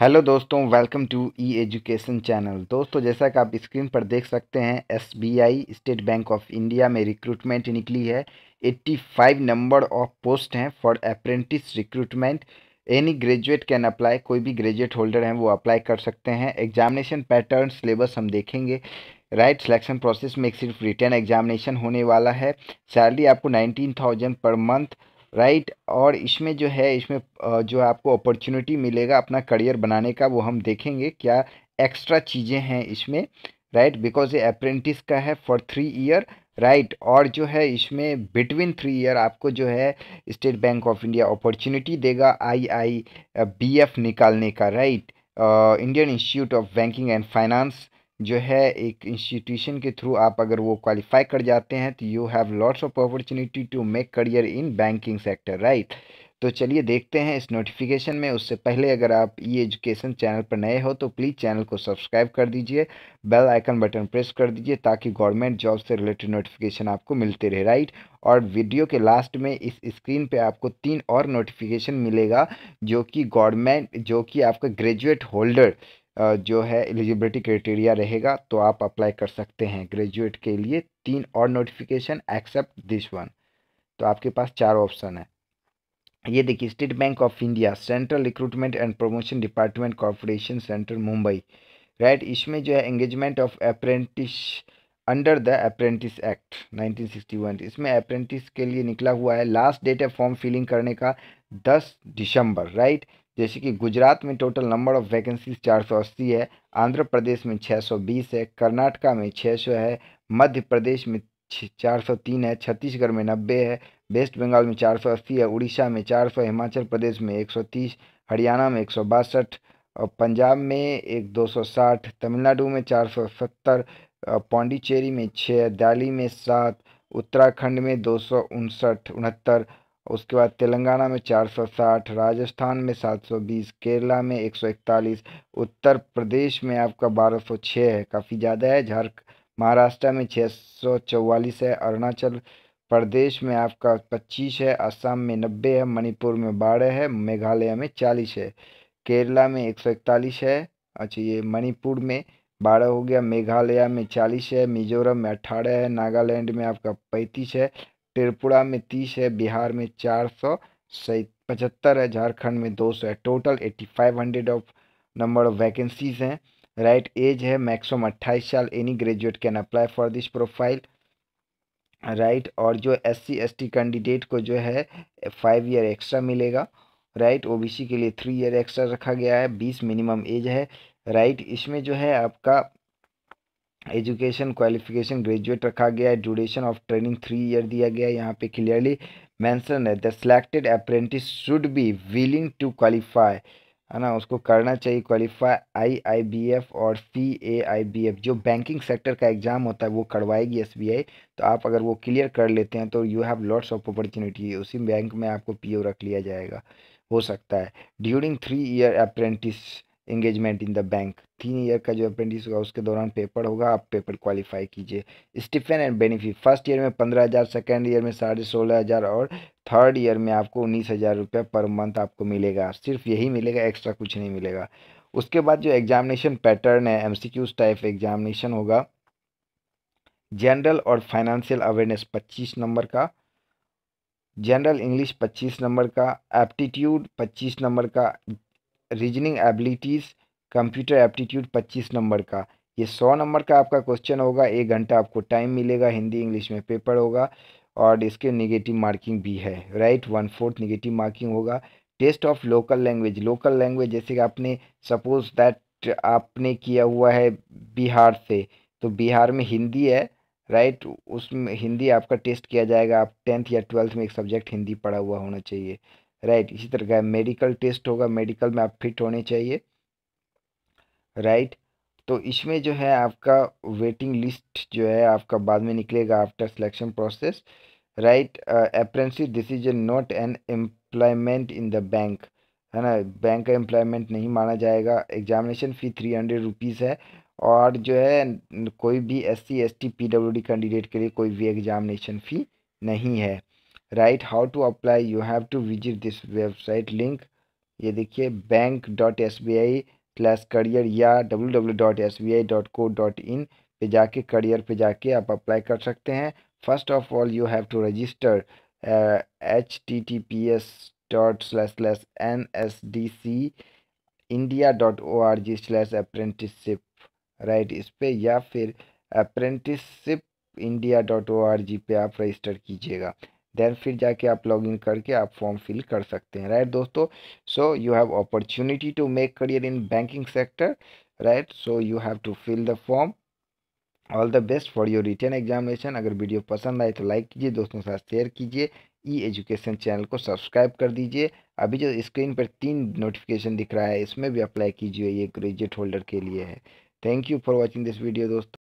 hello दोस्तों welcome to E education channel दोस्तों जैसा कि आप स्क्रीन पर देख सकते हैं SBI State Bank of India में रिक्रूटमेंट निकली है 85 नंबर ऑफ पोस्ट हैं for apprentice recruitment any graduate can apply कोई भी ग्रेजुएट होल्डर हैं वो अप्लाई कर सकते हैं एग्जामिनेशन पैटर्न सिलेबस हम देखेंगे राइट सिलेक्शन प्रोसेस में सिर्फ रिटर्न एग्जामिनेशन होने वाला है सैलरी आपको nineteen thousand per month right और इसमें जो है इसमें जो आपको अपॉर्चुनिटी मिलेगा अपना करियर बनाने का वो हम देखेंगे क्या एक्स्ट्रा चीज़ें हैं इसमें राइट बिकॉज ये अप्रेंटिस का है फॉर थ्री ईयर राइट और जो है इसमें बिटवीन थ्री ईयर आपको जो है State Bank of India opportunity देगा आई आई बी एफ निकालने का right Indian Institute of Banking and Finance जो है एक इंस्टीट्यूशन के थ्रू आप अगर वो क्वालिफाई कर जाते हैं तो you have lots of opportunity to make career in banking sector right तो चलिए देखते हैं इस नोटिफिकेशन में उससे पहले अगर आप ई एजुकेशन चैनल पर नए हो तो प्लीज़ चैनल को सब्सक्राइब कर दीजिए बेल आइकन बटन प्रेस कर दीजिए ताकि गवर्नमेंट जॉब से रिलेटेड नोटिफिकेशन आपको मिलते रहे राइट और वीडियो के लास्ट में इस स्क्रीन पे आपको तीन और नोटिफिकेशन मिलेगा जो कि गवर्नमेंट जो कि आपका ग्रेजुएट होल्डर जो है एलिजिबिलिटी क्राइटेरिया रहेगा तो आप अप्लाई कर सकते हैं ग्रेजुएट के लिए तीन और नोटिफिकेशन एक्सेप्ट दिस वन तो आपके पास चार ऑप्शन है ये देखिए State Bank of India Central Recruitment and Promotion Department Corporation Centre Mumbai right इसमें जो है engagement of apprentice under the apprentice act 1961 इसमें अप्रेंटिस के लिए निकला हुआ है लास्ट डेट है फॉर्म फिलिंग करने का 10 दिसंबर राइट जैसे कि गुजरात में टोटल नंबर ऑफ़ वैकेंसीज अस्सी है आंध्र प्रदेश में छः सौ बीस है कर्नाटका में छः सौ है मध्य प्रदेश में चार सौ तीन है छत्तीसगढ़ में नब्बे है वेस्ट बंगाल में चार सौ अस्सी है उड़ीसा में चार सौ हिमाचल प्रदेश में एक सौ तीस हरियाणा में एक सौ और पंजाब में एक दो सौ साठ तमिलनाडु में चार सौ सत्तर पौंडीचेरी में छः दिल्ली में सात उत्तराखंड में दो सौ उनसठ उनहत्तर उसके बाद तेलंगाना में 460 राजस्थान में 720 केरला में 141 उत्तर प्रदेश में आपका 1206 है काफ़ी ज़्यादा है झारख महाराष्ट्र में 644 है अरुणाचल प्रदेश में आपका 25 है असम में 90 है मणिपुर में बारह है मेघालय में 40 है केरला में 141 है अच्छा ये मणिपुर में बारह हो गया मेघालय में चालीस है मिजोरम में अट्ठारह है नागालैंड में आपका पैंतीस है त्रिपुरा में तीस है बिहार में चार सौ पचहत्तर है झारखंड में दो सौ है total eighty five hundred of number of vacancies हैं राइट एज है मैक्सिमम अट्ठाईस साल any graduate can apply for this profile right और जो S C S T candidate को जो है फाइव ईयर एक्स्ट्रा मिलेगा राइट ओ बी सी के लिए थ्री ईयर एक्स्ट्रा रखा गया है बीस मिनिमम एज है राइट इसमें जो है आपका एजुकेशन क्वालिफिकेशन ग्रेजुएट रखा गया है duration of training three year दिया गया है यहाँ पे क्लियरली मैंसन है the selected apprentice should be willing to qualify है ना उसको करना चाहिए qualify I I B F और C A I B F जो बैंकिंग सेक्टर का एग्ज़ाम होता है वो करवाएगी एस बी आई तो आप अगर वो क्लियर कर लेते हैं तो you have lots of opportunity उसी बैंक में आपको पी ओ रख लिया जाएगा हो सकता है during three year apprentice engagement in the bank तीन ईयर का जो अप्रेंटिस होगा उसके दौरान पेपर होगा आप पेपर क्वालिफाई कीजिए stipend and benefit first year में पंद्रह हज़ार सेकेंड ईयर में साढ़े सोलह हज़ार और थर्ड ईयर में आपको उन्नीस हज़ार रुपये पर मंथ आपको मिलेगा सिर्फ यही मिलेगा एक्स्ट्रा कुछ नहीं मिलेगा उसके बाद जो एग्जामिनेशन पैटर्न है एम टाइप एग्जामिनेशन होगा जनरल और फाइनेंशियल अवेयरनेस पच्चीस नंबर का जनरल इंग्लिश पच्चीस नंबर का एप्टीट्यूड पच्चीस नंबर का रीजनिंग एबिलिटीज़ कंप्यूटर एप्टीट्यूड पच्चीस नंबर का ये सौ नंबर का आपका क्वेश्चन होगा एक घंटा आपको टाइम मिलेगा हिंदी इंग्लिश में पेपर होगा और इसके निगेटिव मार्किंग भी है right one fourth negative marking होगा test of local language local language जैसे कि आपने सपोज दैट आपने किया हुआ है बिहार से तो बिहार में हिंदी है राइट उसमें हिंदी आपका टेस्ट किया जाएगा आप टेंथ या ट्वेल्थ में एक सब्जेक्ट हिंदी पढ़ा हुआ होना चाहिए राइट इसी तरह का मेडिकल टेस्ट होगा मेडिकल में आप फिट होने चाहिए राइट तो इसमें जो है आपका वेटिंग लिस्ट जो है आपका बाद में निकलेगा after selection process right apprentice this is not an employment in the bank है ना बैंक का एम्प्लॉयमेंट नहीं माना जाएगा examination fee three hundred rupees है और जो है कोई भी S C S T P W D candidate के लिए कोई भी एग्जामिनेशन फ़ी नहीं है right how to apply you have to visit this website link ये देखिए बैंक डॉट एस बी आई स्लैस करियर या W W dot S B I dot co dot in पे जाके करियर पे जाके आप अप्लाई कर सकते हैं first of all you have to register H T T P S dot slash slash N S D C India dot O R G slash apprenticeship right इस पर या फिर apprenticeship India dot O R G पे आप register कीजिएगा then फिर जाके आप लॉग इन करके आप फॉर्म फिल कर सकते हैं राइट दोस्तों so you have opportunity to make career in banking sector right so you have to fill the form all the best for your written examination अगर वीडियो पसंद आए तो लाइक कीजिए दोस्तों के साथ शेयर कीजिए ई एजुकेशन चैनल को सब्सक्राइब कर दीजिए अभी जो स्क्रीन पर तीन नोटिफिकेशन दिख रहा है इसमें भी अप्लाई कीजिए ये ग्रेजुएट होल्डर के लिए है thank you for watching this video दोस्तों